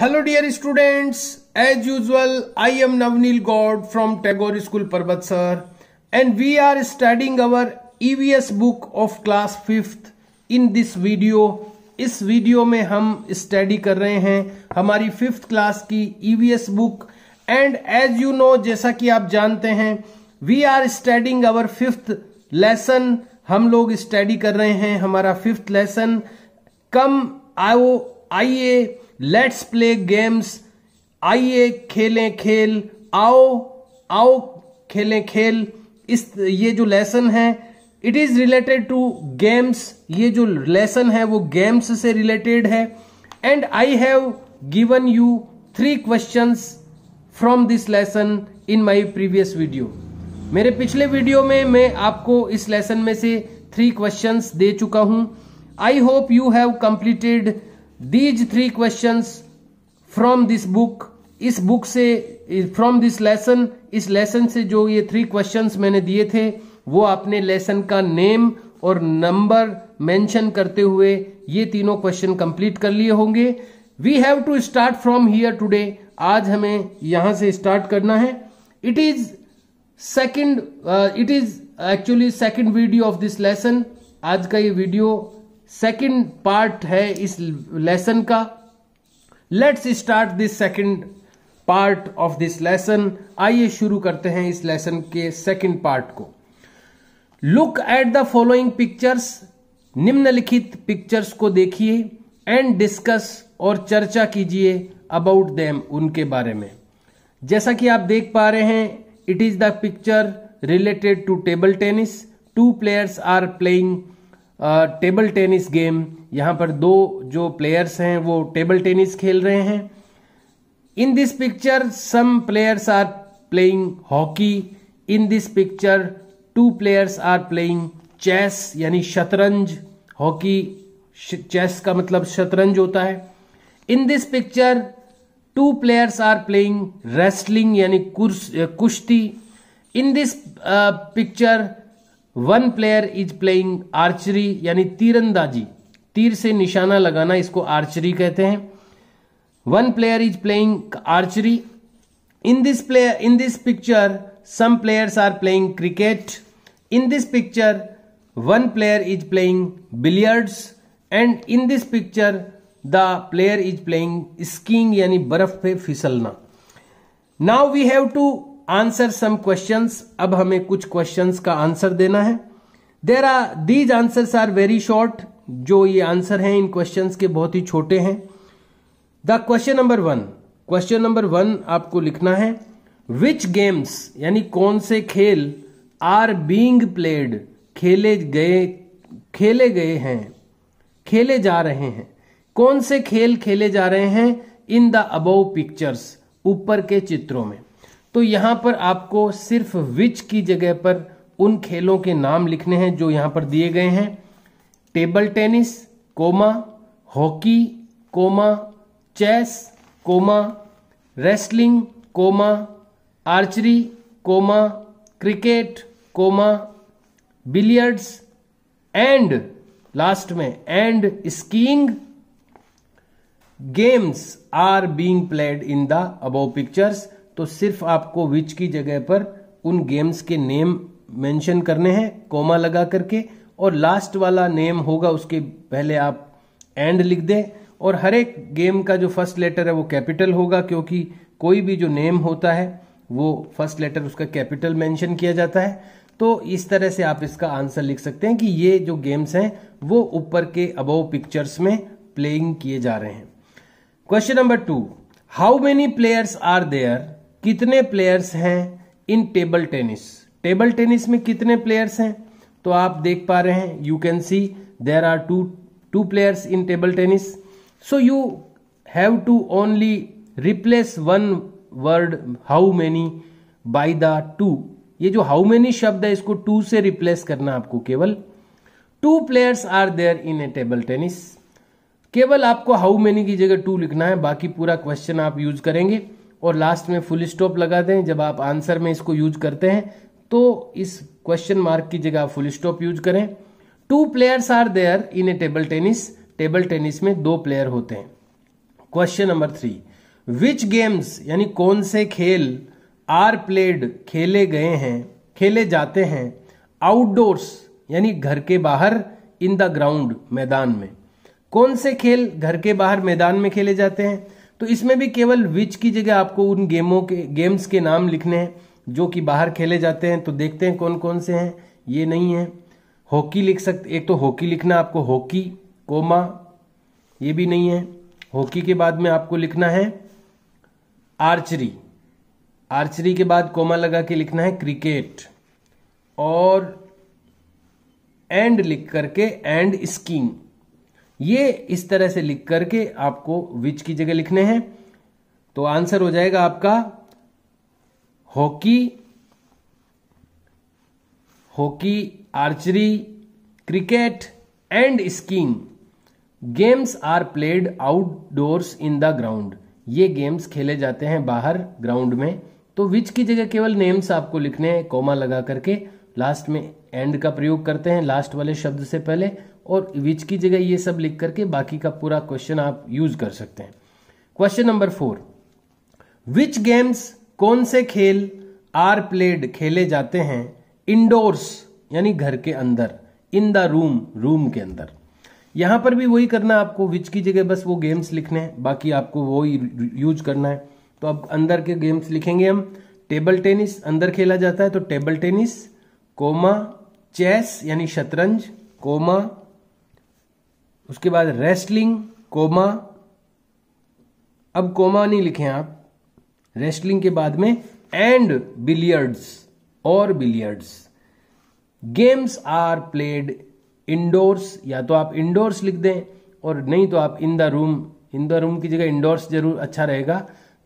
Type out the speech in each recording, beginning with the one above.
hello dear students as usual I am Navneel Goud from Tagore school Parvat sir and we are studying our EVS book of class fifth in this video इस video में हम study कर रहे हैं हमारी fifth class की EVS book and as you know जैसा कि आप जानते हैं we are studying our fifth lesson हम लोग स्टडी कर रहे हैं हमारा फिफ्थ लेसन कम आओ आइए लेट्स प्ले गेम्स आइए खेलें खेल आओ आओ खेलें खेल इस ये जो लेसन है it is related to games ये जो लेसन है वो गेम्स से रिलेटेड है and I have given you three question from this lesson in my previous video मेरे पिछले वीडियो में मैं आपको इस लेसन में से थ्री क्वेश्चन दे चुका हूं I hope you have completed these three question from this book इस बुक से फ्रॉम दिस लेसन इस लेसन से जो ये थ्री क्वेश्चन मैंने दिए थे वो आपने लेसन का नेम और नंबर मेंशन करते हुए ये तीनों क्वेश्चन कंप्लीट कर लिए होंगे we have to start from here today आज हमें यहां से स्टार्ट करना है it is second it is actually second video of this lesson आज का ये वीडियो सेकंड पार्ट है इस लेसन का let's start this second part of this lesson आइए शुरू करते हैं इस लेसन के सेकंड पार्ट को look at the following pictures निम्नलिखित पिक्चर्स को देखिए एंड डिस्कस और चर्चा कीजिए अबाउट देम उनके बारे में जैसा कि आप देख पा रहे हैं it is the picture related to table tennis two players are playing table tennis game यहाँ पर दो जो प्लेयर्स हैं वो टेबल टेनिस खेल रहे हैं in this picture some players are playing hockey in this picture two players are playing chess यानी शतरंज हॉकी चेस का मतलब शतरंज होता है in this picture two players are playing wrestling यानी कुश्ती in this picture one player is playing archery यानी तीरंदाजी तीर से निशाना लगाना इसको आर्चरी कहते हैं one player is playing archery in this player in this picture some players are playing cricket in this picture one player is playing billiards and in this picture the player is playing skiing यानी बर्फ पे फिसलना now we have to answer some questions अब हमें कुछ questions का answer देना है there are these answers are very short जो ये आंसर हैं इन क्वेश्चंस के बहुत ही छोटे हैं the question number one question number one आपको लिखना है विच गेम्स यानी कौन से खेल आर बींग प्लेड खेले गए खेले गए हैं खेले जा रहे हैं कौन से खेल खेले जा रहे हैं इन द अबोव पिक्चर्स ऊपर के चित्रों में तो यहां पर आपको सिर्फ विच की जगह पर उन खेलों के नाम लिखने हैं जो यहां पर दिए गए हैं table tennis comma hockey comma chess comma wrestling comma archery comma cricket comma billiards and last में and skiing games are being played in the above pictures तो सिर्फ आपको विच की जगह पर उन गेम्स के नेम मेंशन करने हैं कोमा लगा करके और लास्ट वाला नेम होगा उसके पहले आप एंड लिख दें और हर एक गेम का जो फर्स्ट लेटर है वो कैपिटल होगा क्योंकि कोई भी जो नेम होता है वो फर्स्ट लेटर उसका कैपिटल मेंशन किया जाता है तो इस तरह से आप इसका आंसर लिख सकते हैं कि ये जो गेम्स हैं वो ऊपर के अबव पिक्चर्स में प्लेइंग किए जा रहे हैं question number two how many players are there कितने प्लेयर्स हैं in table tennis table tennis में कितने प्लेयर्स हैं तो आप देख पा रहे हैं you can see there are two two players in table tennis so you have to only replace one word how many by the two ये जो हाउ मैनी शब्द है इसको टू से रिप्लेस करना आपको केवल two players are there in a table tennis केवल आपको हाउ मैनी की जगह टू लिखना है बाकी पूरा क्वेश्चन आप यूज करेंगे और लास्ट में फुल स्टॉप लगा दें जब आप आंसर में इसको यूज करते हैं तो इस क्वेश्चन मार्क की जगह फुल स्टॉप यूज करें two players are there in a table tennis table tennis में दो प्लेयर होते हैं question number three which games यानी कौन से खेल आर प्लेड खेले गए हैं खेले जाते हैं आउटडोर्स यानी घर के बाहर इन द ग्राउंड मैदान में कौन से खेल घर के बाहर मैदान में खेले जाते हैं तो इसमें भी केवल विच की जगह आपको उन गेमों के गेम्स के नाम लिखने हैं जो कि बाहर खेले जाते हैं तो देखते हैं कौन कौन से हैं ये नहीं है हॉकी लिख सकते एक तो हॉकी लिखना आपको हॉकी कोमा ये भी नहीं है हॉकी के बाद में आपको लिखना है आर्चरी आर्चरी के बाद कोमा लगा के लिखना है क्रिकेट और एंड लिख करके एंड स्कीइंग ये इस तरह से लिख करके आपको विच की जगह लिखने हैं तो आंसर हो जाएगा आपका hockey hockey archery cricket and skiing games are played outdoors in the ground ये गेम्स खेले जाते हैं बाहर ग्राउंड में तो विच की जगह केवल नेम्स आपको लिखने हैं कोमा लगा करके लास्ट में एंड का प्रयोग करते हैं लास्ट वाले शब्द से पहले और विच की जगह ये सब लिख करके बाकी का पूरा क्वेश्चन आप यूज कर सकते हैं question number four which games कौन से खेल आर प्लेड खेले जाते हैं इंडोर्स यानी घर के अंदर इन द रूम रूम के अंदर यहां पर भी वही करना है आपको विच की जगह बस वो गेम्स लिखने हैं बाकी आपको वो यूज करना है तो अब अंदर के गेम्स लिखेंगे हम टेबल टेनिस अंदर खेला जाता है तो टेबल टेनिस कोमा चेस यानी शतरंज कोमा उसके बाद रेस्टलिंग कोमा अब कोमा नहीं लिखे आप रेस्टलिंग के बाद में एंड बिलियर्ड्स और billiards games are played indoors या तो आप इंडोर्स लिख दें और नहीं तो आप in the room in the room की जगह इंडोर्स जरूर अच्छा रहेगा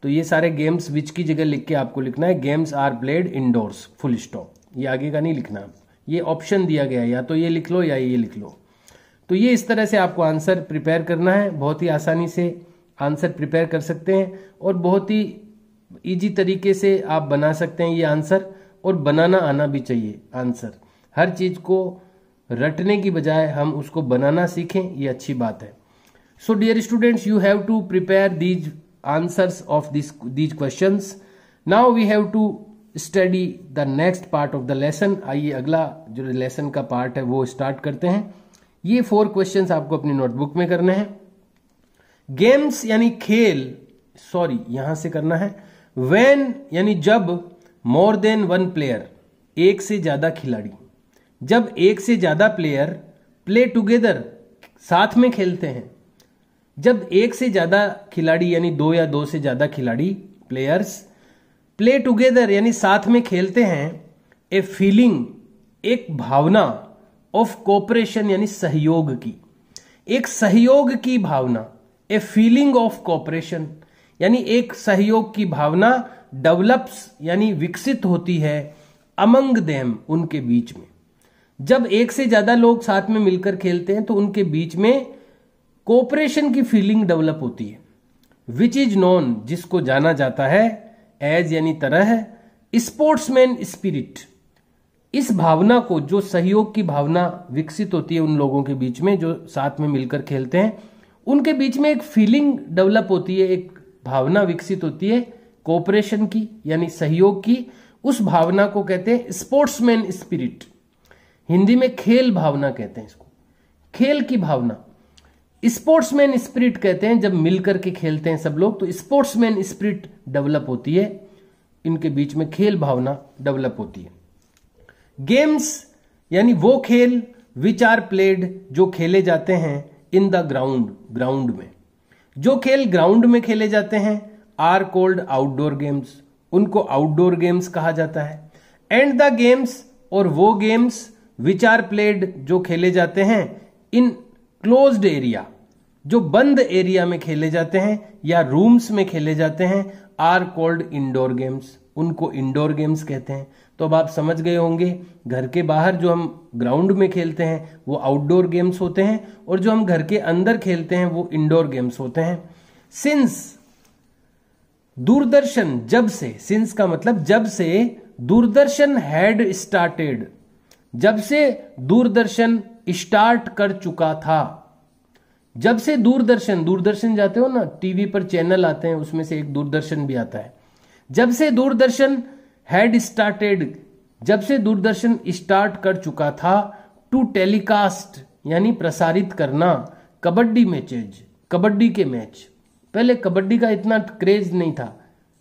तो ये सारे गेम्स विच की जगह लिख के आपको लिखना है games are played indoors full stop ये आगे का नहीं लिखना ये ऑप्शन दिया गया है या तो ये लिख लो या ये लिख लो तो ये इस तरह से आपको आंसर प्रिपेयर करना है बहुत ही आसानी से आंसर प्रिपेयर कर सकते हैं और बहुत ही ईजी तरीके से आप बना सकते हैं ये आंसर और बनाना आना भी चाहिए आंसर हर चीज़ को रटने की बजाय हम उसको बनाना सीखें ये अच्छी बात है so dear students you have to prepare these answers of this these question now we have to study the next part of the lesson आइए अगला जो लेसन का पार्ट है वो स्टार्ट करते हैं ये फोर क्वेश्चंस आपको अपनी नोटबुक में करने हैं गेम्स यानी खेल सॉरी यहां से करना है वेन यानी जब मोर देन वन प्लेयर एक से ज्यादा खिलाड़ी जब एक से ज्यादा प्लेयर प्ले टुगेदर साथ में खेलते हैं जब एक से ज्यादा खिलाड़ी यानी दो या दो से ज्यादा खिलाड़ी प्लेयर्स प्ले टुगेदर यानी साथ में खेलते हैं ए फीलिंग एक भावना ऑफ कॉपरेशन यानी सहयोग की एक सहयोग की भावना ए फीलिंग ऑफ कॉपरेशन यानी एक सहयोग की भावना डेवलप्स यानी विकसित होती है अमंग देम उनके बीच में जब एक से ज्यादा लोग साथ में मिलकर खेलते हैं तो उनके बीच में कोऑपरेशन की फीलिंग डेवलप होती है विच इज नॉन जिसको जाना जाता है एज यानी तरह स्पोर्ट्समैन स्पिरिट इस भावना को जो सहयोग की भावना विकसित होती है उन लोगों के बीच में जो साथ में मिलकर खेलते हैं उनके बीच में एक फीलिंग डेवलप होती है एक भावना विकसित होती है कोऑपरेशन की यानी सहयोग की उस भावना को कहते हैं स्पोर्ट्समैन स्पिरिट हिंदी में खेल भावना कहते हैं इसको खेल की भावना स्पोर्ट्समैन स्पिरिट कहते हैं जब मिलकर के खेलते हैं सब लोग तो स्पोर्ट्समैन स्पिरिट डेवलप होती है इनके बीच में खेल भावना डेवलप होती है गेम्स यानी वो खेल विच आर प्लेड जो खेले जाते हैं इन द ग्राउंड ग्राउंड में जो खेल ग्राउंड में खेले जाते हैं आर कोल्ड आउटडोर गेम्स उनको आउटडोर गेम्स कहा जाता है एंड द गेम्स और वो गेम्स विच आर प्लेड जो खेले जाते हैं इन क्लोज्ड एरिया जो बंद एरिया में खेले जाते हैं या रूम्स में खेले जाते हैं आर कोल्ड इंडोर गेम्स उनको इंडोर गेम्स कहते हैं तो अब आप समझ गए होंगे घर के बाहर जो हम ग्राउंड में खेलते हैं वो आउटडोर गेम्स होते हैं और जो हम घर के अंदर खेलते हैं वो इंडोर गेम्स होते हैं सिंस दूरदर्शन जब से सिंस का मतलब जब से दूरदर्शन हैड स्टार्टेड जब से दूरदर्शन स्टार्ट कर चुका था जब से दूरदर्शन दूरदर्शन जाते हो ना टीवी पर चैनल आते हैं उसमें से एक दूरदर्शन भी आता है जब से दूरदर्शन हैड स्टार्टेड जब से दूरदर्शन स्टार्ट कर चुका था टू टेलीकास्ट यानी प्रसारित करना कबड्डी मैचेज कबड्डी के मैच पहले कबड्डी का इतना क्रेज नहीं था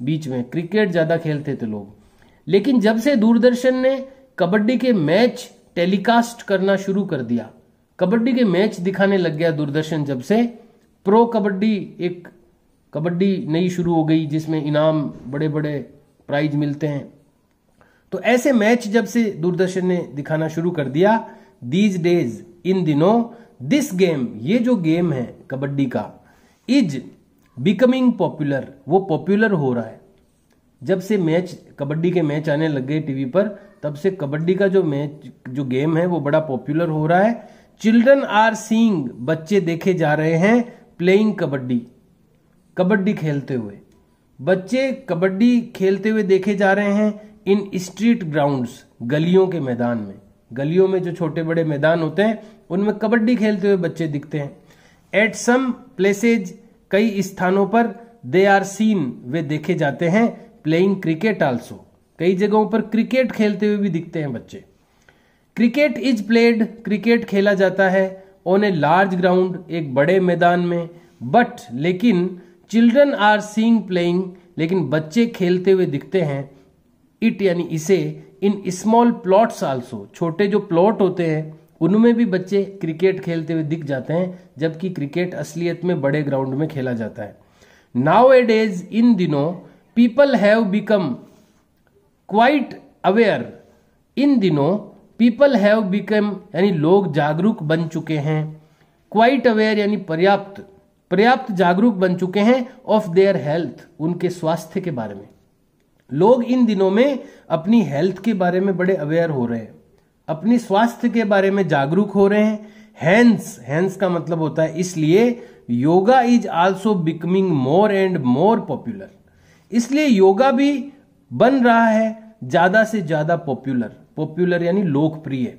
बीच में क्रिकेट ज़्यादा खेलते थे लोग लेकिन जब से दूरदर्शन ने कबड्डी के मैच टेलीकास्ट करना शुरू कर दिया कबड्डी के मैच दिखाने लग गया दूरदर्शन जब से प्रो कबड्डी एक कबड्डी नई शुरू हो गई जिसमें इनाम बड़े बड़े प्राइज मिलते हैं तो ऐसे मैच जब से दूरदर्शन ने दिखाना शुरू कर दिया दीज डेज इन दिनों दिस गेम ये जो गेम है कबड्डी का इज बिकमिंग पॉपुलर वो पॉपुलर हो रहा है जब से मैच कबड्डी के मैच आने लग गए टीवी पर तब से कबड्डी का जो मैच जो गेम है वो बड़ा पॉपुलर हो रहा है चिल्ड्रन आर सींग बच्चे देखे जा रहे हैं प्लेइंग कबड्डी कबड्डी खेलते हुए बच्चे कबड्डी खेलते हुए देखे जा रहे हैं इन स्ट्रीट ग्राउंड्स गलियों के मैदान में गलियों में जो छोटे बड़े मैदान होते हैं उनमें कबड्डी खेलते हुए बच्चे दिखते हैं एट सम प्लेसेज कई स्थानों पर दे आर सीन वे देखे जाते हैं प्लेइंग क्रिकेट आल्सो कई जगहों पर क्रिकेट खेलते हुए भी दिखते हैं बच्चे क्रिकेट इज प्लेड क्रिकेट खेला जाता है ऑन ए लार्ज ग्राउंड एक बड़े मैदान में बट लेकिन चिल्ड्रन आर सींग प्लेइंग लेकिन बच्चे खेलते हुए दिखते हैं इट यानी इसे इन स्मॉल प्लॉट्स आल्सो छोटे जो प्लॉट होते हैं उनमें भी बच्चे क्रिकेट खेलते हुए दिख जाते हैं जबकि क्रिकेट असलियत में बड़े ग्राउंड में खेला जाता है नाउ एड एज इन दिनों people have become quite aware इन दिनों पीपल हैव बिकम यानी लोग जागरूक बन चुके हैं क्वाइट अवेयर यानी पर्याप्त पर्याप्त जागरूक बन चुके हैं ऑफ देयर हेल्थ उनके स्वास्थ्य के बारे में लोग इन दिनों में अपनी हेल्थ के बारे में बड़े अवेयर हो रहे हैं अपनी स्वास्थ्य के बारे में जागरूक हो रहे हैं हैंस हैंस का मतलब होता है इसलिए yoga is also becoming more and more popular इसलिए योगा भी बन रहा है ज्यादा से ज्यादा पॉपुलर पॉपुलर यानी लोकप्रिय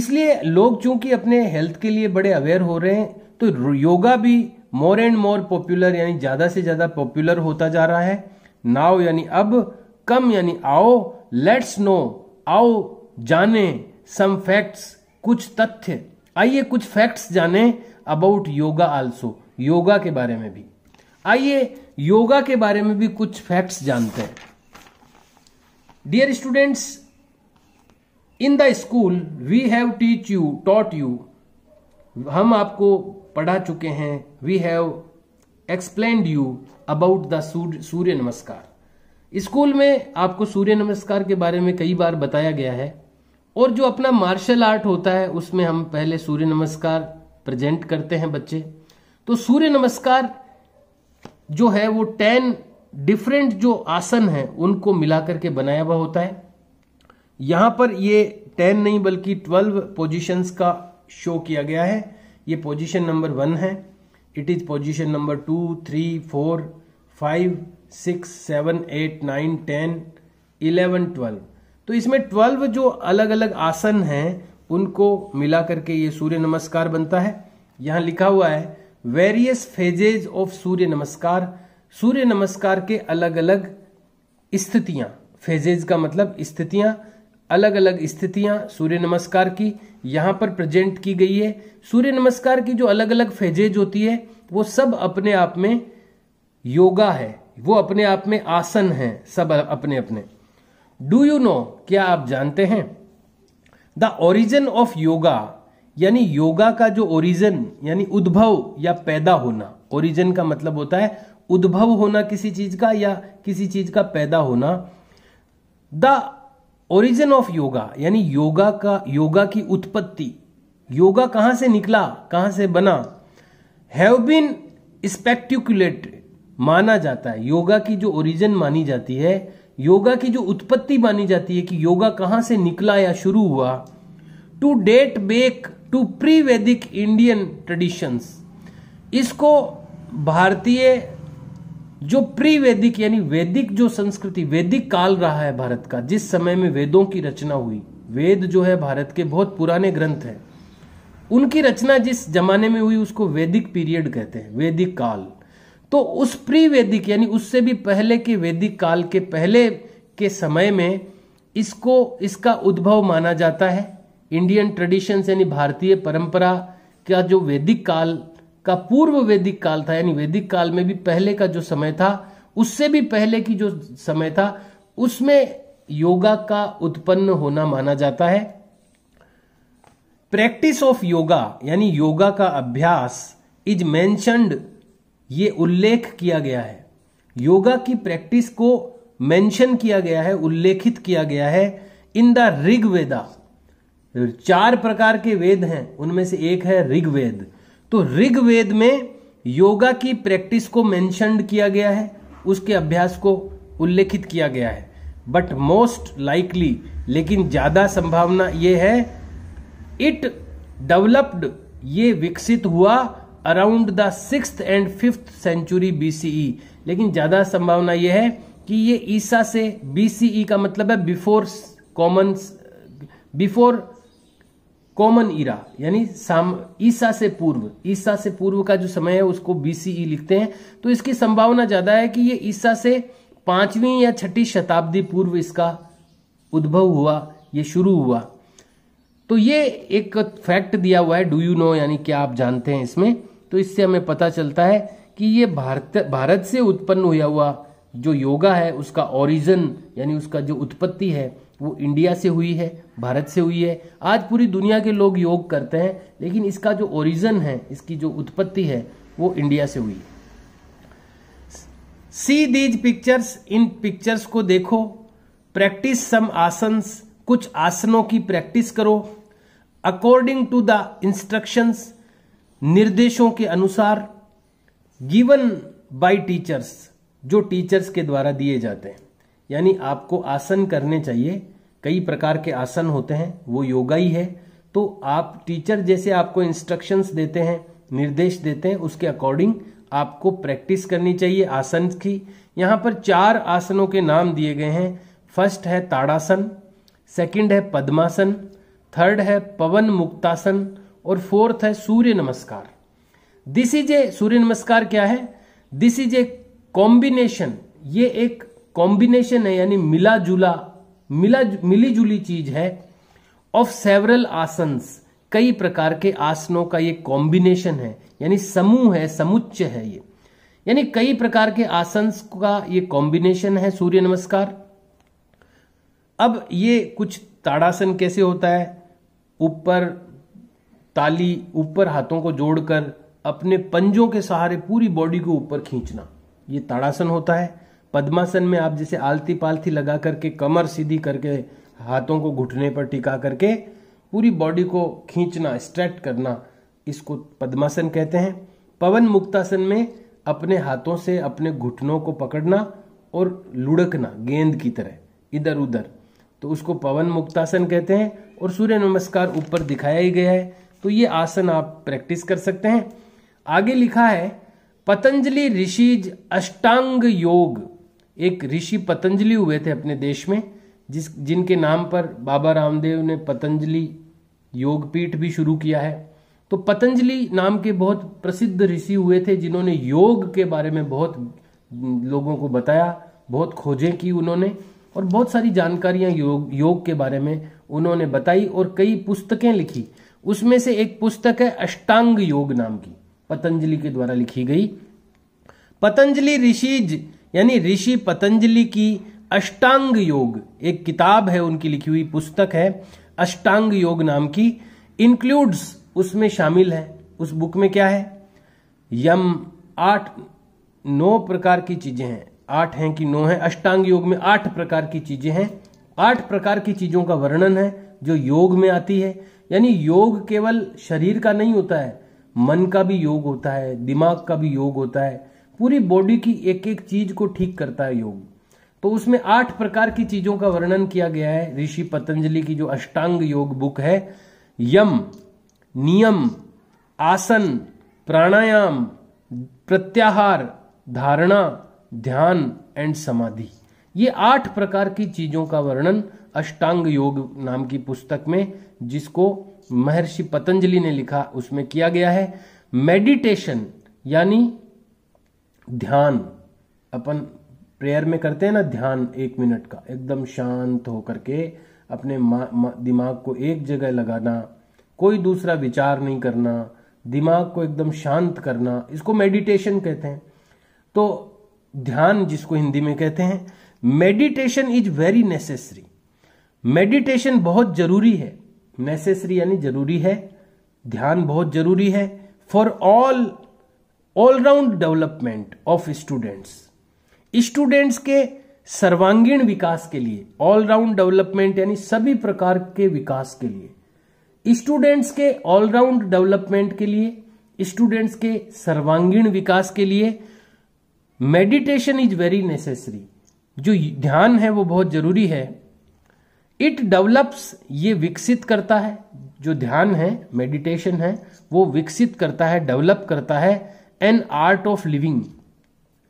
इसलिए लोग चूंकि अपने हेल्थ के लिए बड़े अवेयर हो रहे हैं तो योगा भी मोर एंड मोर पॉपुलर यानी ज़्यादा से ज़्यादा पॉपुलर होता जा रहा है नाव यानी अब कम यानी आओ लेट्स नो आओ जाने सम फैक्ट्स कुछ तथ्य आइए कुछ फैक्ट्स जाने अबाउट योगा आल्सो योगा के बारे में भी आइए योगा के बारे में भी कुछ फैक्ट्स जानते हैं dear students in the school we have teach you taught you हम आपको पढ़ा चुके हैं we have explain you about the surya namaskar school में आपको सूर्य नमस्कार के बारे में कई बार बताया गया है और जो अपना मार्शल आर्ट होता है उसमें हम पहले सूर्य नमस्कार प्रेजेंट करते हैं बच्चे तो सूर्य नमस्कार जो है वो टेन डिफरेंट जो आसन है उनको मिलाकर के बनाया हुआ होता है यहां पर ये टेन नहीं बल्कि ट्वेल्व पोजिशन का शो किया गया है ये पोजीशन नंबर वन है it is position number two three four five six seven eight nine ten eleven twelve तो इसमें ट्वेल्व जो अलग अलग आसन हैं उनको मिला करके ये सूर्य नमस्कार बनता है यहाँ लिखा हुआ है वेरियस फेजेज ऑफ सूर्य नमस्कार सूर्य नमस्कार के अलग अलग स्थितियाँ फेजेज का मतलब स्थितियाँ अलग अलग स्थितियां सूर्य नमस्कार की यहां पर प्रेजेंट की गई है सूर्य नमस्कार की जो अलग अलग फेजेज होती है वो सब अपने आप में योगा है वो अपने आप में आसन है सब अपने अपने डू यू नो क्या आप जानते हैं द ओरिजिन ऑफ योगा यानी योगा का जो ओरिजिन यानी उद्भव या पैदा होना ओरिजिन का मतलब होता है उद्भव होना किसी चीज का या किसी चीज का पैदा होना द ओरिजिन ऑफ योगा यानी योगा का योगा की उत्पत्ति योगा कहां से निकला कहां से बना हैव बीन स्पेक्टिकुलेट माना जाता है योगा की जो ओरिजिन मानी जाती है योगा की जो उत्पत्ति मानी जाती है कि योगा कहां से निकला या शुरू हुआ to date back to pre Vedic Indian traditions इसको भारतीय जो प्री वैदिक यानी वैदिक जो संस्कृति वैदिक काल रहा है भारत का जिस समय में वेदों की रचना हुई वेद जो है भारत के बहुत पुराने ग्रंथ हैं उनकी रचना जिस जमाने में हुई उसको वैदिक पीरियड कहते हैं वैदिक काल तो उस प्री वैदिक यानी उससे भी पहले के वैदिक काल के पहले के समय में इसको इसका उद्भव माना जाता है इंडियन ट्रेडिशंस यानी भारतीय परंपरा का जो वैदिक काल का पूर्व वैदिक काल था यानी वैदिक काल में भी पहले का जो समय था उससे भी पहले की जो समय था उसमें योगा का उत्पन्न होना माना जाता है प्रैक्टिस ऑफ योगा यानी योगा का अभ्यास इज मैंशनड ये उल्लेख किया गया है योगा की प्रैक्टिस को मेंशन किया गया है उल्लेखित किया गया है इन द ऋग्वेदा चार प्रकार के वेद हैं उनमें से एक है ऋग्वेद तो ऋग्वेद में योगा की प्रैक्टिस को मैंशनड किया गया है उसके अभ्यास को उल्लेखित किया गया है बट मोस्ट लाइकली लेकिन ज़्यादा संभावना ये है इट डेवलप्ड ये विकसित हुआ around the six and fifth century BCE लेकिन ज़्यादा संभावना यह है कि ये ईसा से बीसीई e का मतलब है before common before common era यानी साम ईसा से पूर्व ईसा से पूर्व का जो समय है उसको बीसीई e लिखते हैं तो इसकी संभावना ज़्यादा है कि ये ईसा से पांचवी या छठी शताब्दी पूर्व इसका उद्भव हुआ ये शुरू हुआ तो ये एक फैक्ट दिया हुआ है डू यू नो यानी क्या आप जानते हैं इसमें तो इससे हमें पता चलता है कि ये भारत भारत से उत्पन्न हुआ हुआ जो योगा है उसका ओरिजिन यानी उसका जो उत्पत्ति है वो इंडिया से हुई है भारत से हुई है आज पूरी दुनिया के लोग योग करते हैं लेकिन इसका जो ओरिजन है इसकी जो उत्पत्ति है वो इंडिया से हुई है see these pictures in pictures को देखो प्रैक्टिस सम आसन्स कुछ आसनों की प्रैक्टिस करो अकॉर्डिंग टू द इंस्ट्रक्शंस निर्देशों के अनुसार गिवन बाय टीचर्स जो टीचर्स के द्वारा दिए जाते हैं यानी आपको आसन करने चाहिए कई प्रकार के आसन होते हैं वो योगा ही है तो आप टीचर जैसे आपको इंस्ट्रक्शंस देते हैं निर्देश देते हैं उसके अकॉर्डिंग आपको प्रैक्टिस करनी चाहिए आसन की यहाँ पर चार आसनों के नाम दिए गए हैं फर्स्ट है ताड़ासन सेकंड है पद्मासन थर्ड है पवन मुक्तासन और फोर्थ है सूर्य नमस्कार दिस इज ए सूर्य नमस्कार क्या है दिस इज ए कॉम्बिनेशन ये एक कॉम्बिनेशन है यानी मिला जुला मिला मिली जुली चीज है ऑफ सेवरल आसन्स कई प्रकार के आसनों का ये कॉम्बिनेशन है यानी समूह है समुच्च है ये यानी कई प्रकार के आसन का ये कॉम्बिनेशन है सूर्य नमस्कार अब ये कुछ ताड़ासन कैसे होता है ऊपर ताली ऊपर हाथों को जोड़कर अपने पंजों के सहारे पूरी बॉडी को ऊपर खींचना ये ताड़ासन होता है पद्मासन में आप जैसे आलती पालथी लगा करके कमर सीधी करके हाथों को घुटने पर टिका करके पूरी बॉडी को खींचना स्ट्रेट करना इसको पद्मासन कहते हैं पवन मुक्तासन में अपने हाथों से अपने घुटनों को पकड़ना और लुढ़कना गेंद की तरह इधर उधर तो उसको पवन मुक्तासन कहते हैं और सूर्य नमस्कार ऊपर दिखाया ही गया है तो ये आसन आप प्रैक्टिस कर सकते हैं आगे लिखा है पतंजलि ऋषिज अष्टांग योग एक ऋषि पतंजलि हुए थे अपने देश में जिस जिनके नाम पर बाबा रामदेव ने पतंजलि योगपीठ भी शुरू किया है तो पतंजलि नाम के बहुत प्रसिद्ध ऋषि हुए थे जिन्होंने योग के बारे में बहुत लोगों को बताया बहुत खोजें की उन्होंने और बहुत सारी जानकारियां योग योग के बारे में उन्होंने बताई और कई पुस्तकें लिखी उसमें से एक पुस्तक है अष्टांग योग नाम की पतंजलि के द्वारा लिखी गई पतंजलि ऋषि यानी ऋषि पतंजलि की अष्टांग योग एक किताब है उनकी लिखी हुई पुस्तक है अष्टांग योग नाम की इंक्लूड्स उसमें शामिल है उस बुक में क्या है यम आठ नौ प्रकार की चीजें हैं आठ हैं कि नौ है अष्टांग योग में आठ प्रकार की चीजें हैं आठ प्रकार की चीजों का वर्णन है जो योग में आती है यानी योग केवल शरीर का नहीं होता है मन का भी योग होता है दिमाग का भी योग होता है पूरी बॉडी की एक एक चीज को ठीक करता है योग तो उसमें आठ प्रकार की चीजों का वर्णन किया गया है ऋषि पतंजलि की जो अष्टांग योग बुक है यम नियम आसन प्राणायाम प्रत्याहार धारणा ध्यान एंड समाधि ये आठ प्रकार की चीजों का वर्णन अष्टांग योग नाम की पुस्तक में जिसको महर्षि पतंजलि ने लिखा उसमें किया गया है मेडिटेशन यानी ध्यान अपन प्रेयर में करते हैं ना ध्यान एक मिनट का एकदम शांत होकर के अपने मा, मा, दिमाग को एक जगह लगाना कोई दूसरा विचार नहीं करना दिमाग को एकदम शांत करना इसको मेडिटेशन कहते हैं तो ध्यान जिसको हिंदी में कहते हैं meditation is very necessary meditation बहुत जरूरी है नेसेसरी यानी जरूरी है ध्यान बहुत जरूरी है for all all-round development of students students के सर्वांगीण विकास के लिए ऑलराउंड डेवलपमेंट यानी सभी प्रकार के विकास के लिए स्टूडेंट्स के ऑलराउंड डेवलपमेंट के लिए स्टूडेंट्स के सर्वांगीण विकास के लिए मेडिटेशन इज वेरी नेसेसरी जो ध्यान है वो बहुत जरूरी है इट डेवलप्स ये विकसित करता है जो ध्यान है मेडिटेशन है वो विकसित करता है डेवलप करता है एन आर्ट ऑफ लिविंग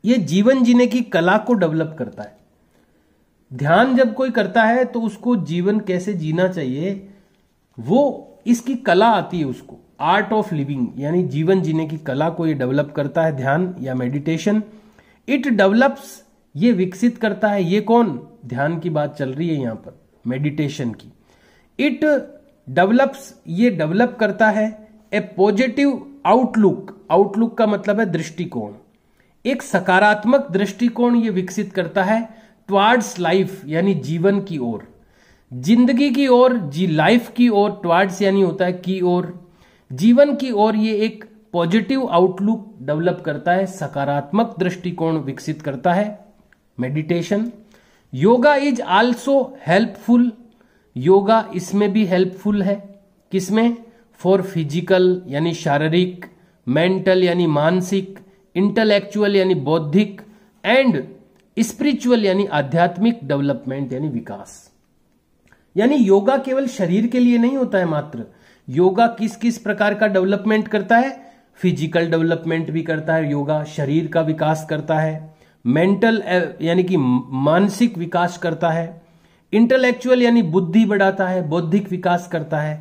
ये जीवन जीने की कला को डेवलप करता है ध्यान जब कोई करता है तो उसको जीवन कैसे जीना चाहिए वो इसकी कला आती है उसको आर्ट ऑफ लिविंग यानी जीवन जीने की कला को ये डेवलप करता है ध्यान या मेडिटेशन इट डेवलप्स ये विकसित करता है ये कौन ध्यान की बात चल रही है यहां पर मेडिटेशन की इट डेवलप्स ये डेवलप करता है ए पॉजिटिव आउटलुक आउटलुक का मतलब है दृष्टिकोण एक सकारात्मक दृष्टिकोण ये विकसित करता है ट्वार्ड्स लाइफ यानी जीवन की ओर जिंदगी की ओर जी लाइफ की ओर ट्वार्ड्स यानी होता है की ओर जीवन की ओर ये एक पॉजिटिव आउटलुक डेवलप करता है सकारात्मक दृष्टिकोण विकसित करता है meditation yoga is also helpful yoga इसमें भी हेल्पफुल है किसमें फॉर फिजिकल यानी शारीरिक मेंटल यानी मानसिक इंटेलेक्चुअल यानी बौद्धिक एंड स्पिरिचुअल यानी आध्यात्मिक डेवलपमेंट यानी विकास यानी योगा केवल शरीर के लिए नहीं होता है मात्र योगा किस किस प्रकार का डेवलपमेंट करता है फिजिकल डेवलपमेंट भी करता है योगा शरीर का विकास करता है मेंटल यानी कि मानसिक विकास करता है इंटेलेक्चुअल यानी बुद्धि बढ़ाता है बौद्धिक विकास करता है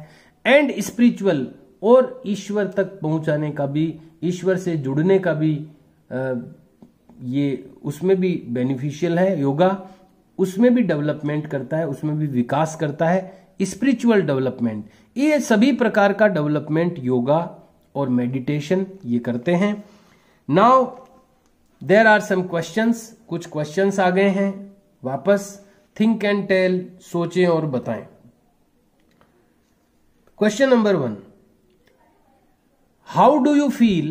एंड स्पिरिचुअल और ईश्वर तक पहुंचाने का भी ईश्वर से जुड़ने का भी ये उसमें भी बेनिफिशियल है योगा उसमें भी डेवलपमेंट करता है उसमें भी विकास करता है स्पिरिचुअल डेवलपमेंट ये सभी प्रकार का डेवलपमेंट योगा और मेडिटेशन ये करते हैं now there are some questions कुछ क्वेश्चंस आ गए हैं वापस थिंक एंड टेल सोचें और बताएं question number one how do you feel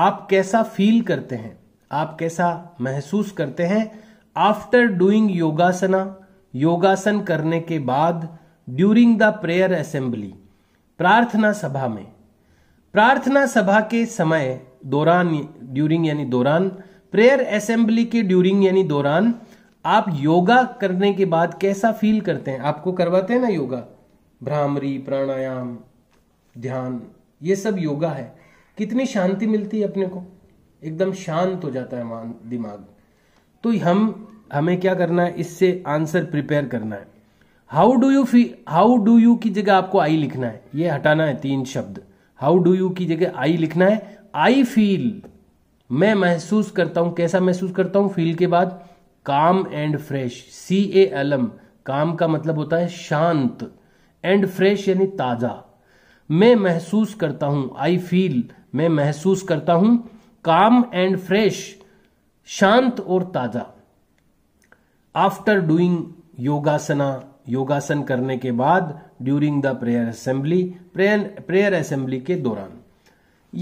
आप कैसा फील करते हैं आप कैसा महसूस करते हैं आफ्टर डूइंग योगासना योगासन करने के बाद ड्यूरिंग द प्रेयर असेंबली प्रार्थना सभा में प्रार्थना सभा के समय दौरान ड्यूरिंग यानी दौरान प्रेयर असेंबली के ड्यूरिंग यानी दौरान आप योगा करने के बाद कैसा फील करते हैं आपको करवाते हैं ना योगा भ्रामरी प्राणायाम ध्यान ये सब योगा है कितनी शांति मिलती है अपने को एकदम शांत हो जाता है मान दिमाग तो हम हमें क्या करना है इससे आंसर प्रिपेयर करना है how do you fee how do you की जगह आपको आई लिखना है ये हटाना है तीन शब्द हाउ डू यू की जगह आई लिखना है आई फील मैं महसूस करता हूं कैसा महसूस करता हूँ फील के बाद calm and fresh C L M calm का मतलब होता है शांत एंड फ्रेश यानी ताज़ा मैं महसूस करता हूं आई फील मैं महसूस करता हूं काम एंड फ्रेश शांत और ताज़ा आफ्टर डूइंग योगासना योगासन करने के बाद during the prayer assembly prayer prayer assembly के दौरान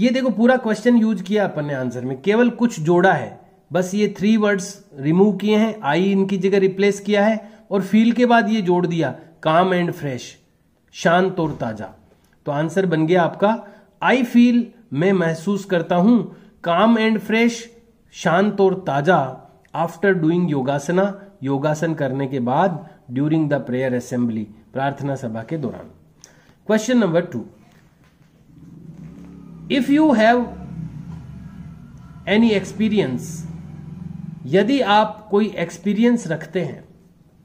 ये देखो पूरा क्वेश्चन यूज किया अपन ने आंसर में केवल कुछ जोड़ा है बस ये थ्री वर्ड्स रिमूव किए हैं आई इनकी जगह रिप्लेस किया है और फील के बाद ये जोड़ दिया काम एंड फ्रेश शांत और ताजा तो आंसर बन गया आपका आई फील मैं महसूस करता हूं काम एंड फ्रेश शांत और ताजा आफ्टर डूइंग योगासना योगासन करने के बाद ड्यूरिंग द प्रेयर असेंबली प्रार्थना सभा के दौरान question number two if you have any experience यदि आप कोई एक्सपीरियंस रखते हैं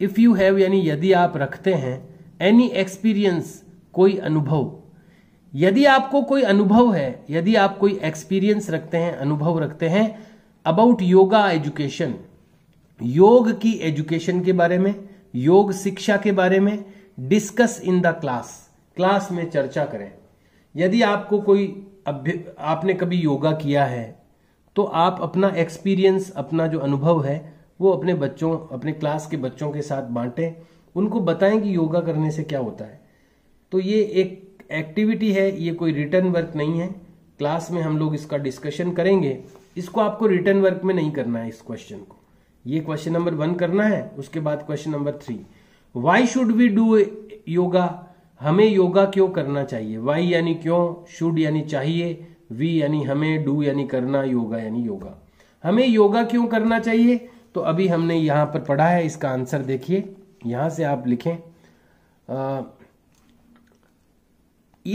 इफ यू हैव यानी यदि आप रखते हैं एनी एक्सपीरियंस कोई अनुभव यदि आपको कोई अनुभव है यदि आप कोई एक्सपीरियंस रखते हैं अनुभव रखते हैं अबाउट योगा एजुकेशन योग की एजुकेशन के बारे में योग शिक्षा के बारे में discuss in the class class में चर्चा करें यदि आपको कोई आपने कभी योगा किया है तो आप अपना एक्सपीरियंस अपना जो अनुभव है वो अपने बच्चों अपने क्लास के बच्चों के साथ बांटें उनको बताएं कि योगा करने से क्या होता है तो ये एक एक्टिविटी है ये कोई रिटर्न वर्क नहीं है क्लास में हम लोग इसका डिस्कशन करेंगे इसको आपको रिटर्न वर्क में नहीं करना है इस क्वेश्चन को ये क्वेश्चन नंबर वन करना है उसके बाद question number three why should we do yoga हमें योगा क्यों करना चाहिए वाई यानी क्यों शुड यानी चाहिए वी यानी हमें डू यानी करना योगा यानी योगा हमें योगा क्यों करना चाहिए तो अभी हमने यहां पर पढ़ा है इसका आंसर देखिए यहाँ से आप लिखें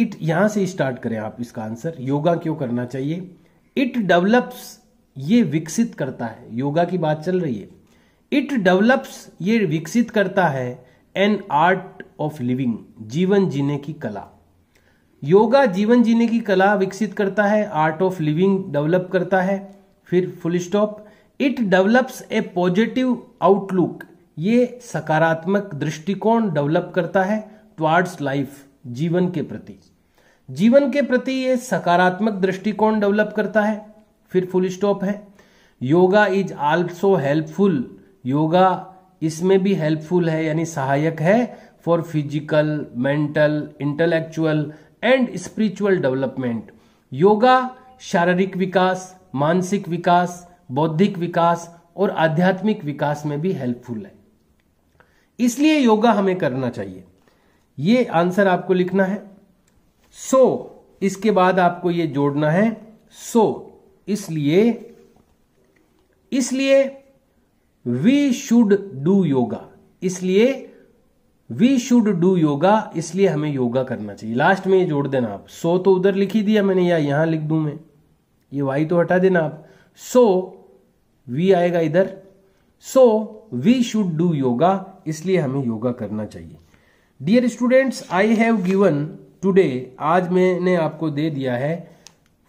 ईट यहाँ से स्टार्ट करें आप इसका आंसर योगा क्यों करना चाहिए इट डेवलप्स ये विकसित करता है योगा की बात चल रही है इट डेवलप्स ये विकसित करता है एन आर्ट ऑफ लिविंग जीवन जीने की कला योगा जीवन जीने की कला विकसित करता है आर्ट ऑफ लिविंग डेवलप करता है फिर full stop it develops a positive outlook ये सकारात्मक दृष्टिकोण डेवलप करता है टुवार्ड्स लाइफ जीवन के प्रति जीवन के प्रति ये सकारात्मक दृष्टिकोण डेवलप करता है फिर फुल स्टॉप है yoga is also helpful yoga इसमें भी हेल्पफुल है यानी सहायक है for physical mental intellectual and spiritual development yoga शारीरिक विकास मानसिक विकास बौद्धिक विकास और आध्यात्मिक विकास में भी हेल्पफुल है इसलिए योगा हमें करना चाहिए यह आंसर आपको लिखना है सो so, इसके बाद आपको यह जोड़ना है सो so, इसलिए इसलिए वी शुड डू योगा इसलिए वी शुड डू योगा इसलिए हमें योगा करना चाहिए लास्ट में ये जोड़ देना आप सो so तो उधर लिख ही दिया मैंने या यहां लिख दू मैं ये वाई तो हटा देना आप सो so, वी आएगा इधर so we should do yoga इसलिए हमें योगा करना चाहिए dear students I have given today आज मैंने आपको दे दिया है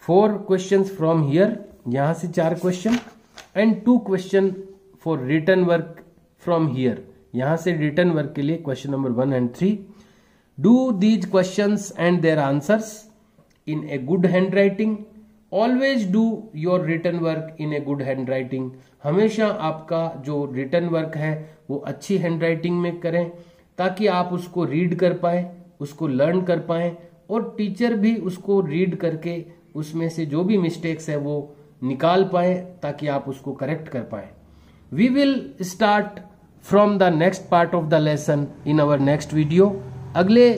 फोर क्वेश्चन फ्रॉम हियर यहां से चार question and two question for return work from here यहां से रिटर्न वर्क के लिए question number one and three do these question and their answers in a good handwriting always do your return work in a good handwriting हमेशा आपका जो written work है वो अच्छी हैंड राइटिंग में करें ताकि आप उसको रीड कर पाए उसको लर्न कर पाए और टीचर भी उसको रीड करके उसमें से जो भी मिस्टेक्स है वो निकाल पाए ताकि आप उसको करेक्ट कर पाए we will start from the next part of the lesson in our next video अगले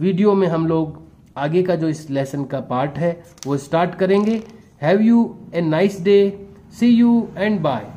वीडियो में हम लोग आगे का जो इस लेसन का पार्ट है वो स्टार्ट करेंगे have you a nice day see you and bye